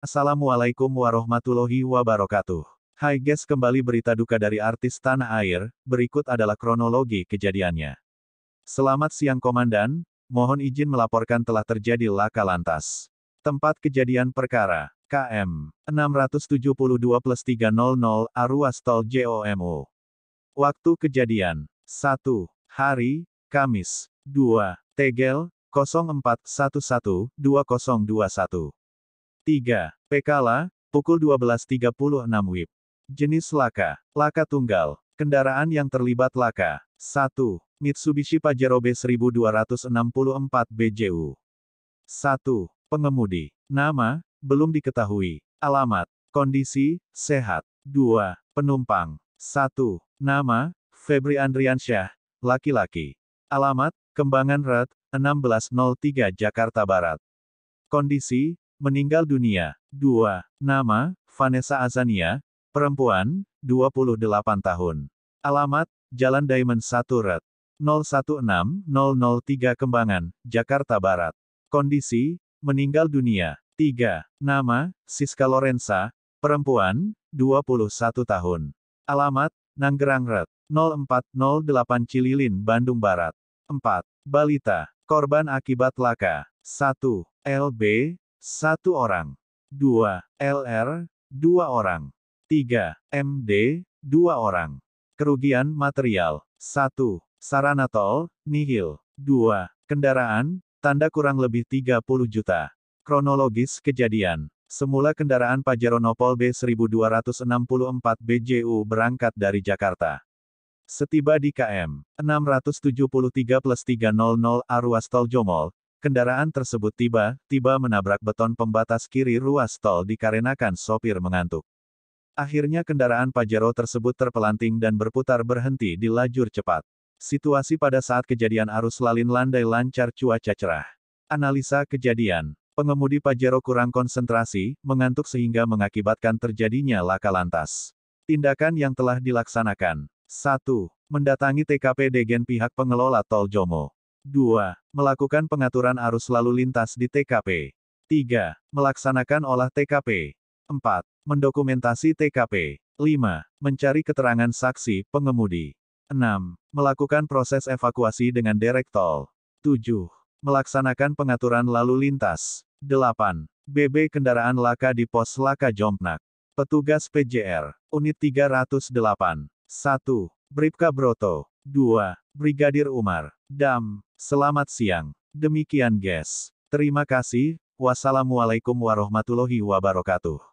Assalamualaikum warahmatullahi wabarakatuh. Hai guys kembali berita duka dari artis tanah air, berikut adalah kronologi kejadiannya. Selamat siang komandan, mohon izin melaporkan telah terjadi laka lantas. Tempat kejadian perkara, KM 672 plus 300 Aruas Tol JOMU. Waktu kejadian, 1. Hari, Kamis, 2. Tegel, 0411 2021. 3. Pekala, pukul 12.36 WIB. Jenis laka. Laka tunggal. Kendaraan yang terlibat laka. 1. Mitsubishi Pajero B1264 BJU. 1. Pengemudi. Nama, belum diketahui. Alamat. Kondisi, sehat. 2. Penumpang. 1. Nama, Febri Andriansyah, laki-laki. Alamat, Kembangan Red, 1603 Jakarta Barat. Kondisi, meninggal dunia. 2. Nama, Vanessa Azania, perempuan, 28 tahun. Alamat, Jalan Diamond 1 Red. 016003 Kembangan, Jakarta Barat. Kondisi, meninggal dunia. 3. Nama, Siska Lorenza, perempuan, 21 tahun. Alamat, Nanggerang Red. 0408 Cililin, Bandung Barat. 4. Balita, korban akibat laka. 1. LB, satu orang. 2. LR, dua orang. 3. MD, dua orang. Kerugian material. 1. Sarana tol, nihil. 2. Kendaraan, tanda kurang lebih 30 juta. Kronologis kejadian. Semula kendaraan Pajero Nopol B1264 BJU berangkat dari Jakarta. Setiba di KM 673 plus 300 Arwas Tol Jomol, Kendaraan tersebut tiba-tiba menabrak beton pembatas kiri ruas tol dikarenakan sopir mengantuk. Akhirnya kendaraan Pajero tersebut terpelanting dan berputar berhenti di lajur cepat. Situasi pada saat kejadian arus lalin landai lancar cuaca cerah. Analisa kejadian. Pengemudi Pajero kurang konsentrasi, mengantuk sehingga mengakibatkan terjadinya laka lantas. Tindakan yang telah dilaksanakan. 1. Mendatangi TKP Degen pihak pengelola Tol Jomo. 2. Melakukan pengaturan arus lalu lintas di TKP. 3. Melaksanakan olah TKP. 4. Mendokumentasi TKP. 5. Mencari keterangan saksi, pengemudi. 6. Melakukan proses evakuasi dengan derek tol. 7. Melaksanakan pengaturan lalu lintas. 8. BB kendaraan laka di pos laka Jompnak. Petugas PJR. Unit 308. 1. Bripka Broto. 2. Brigadir Umar. Dam, selamat siang. Demikian guys. Terima kasih, wassalamualaikum warahmatullahi wabarakatuh.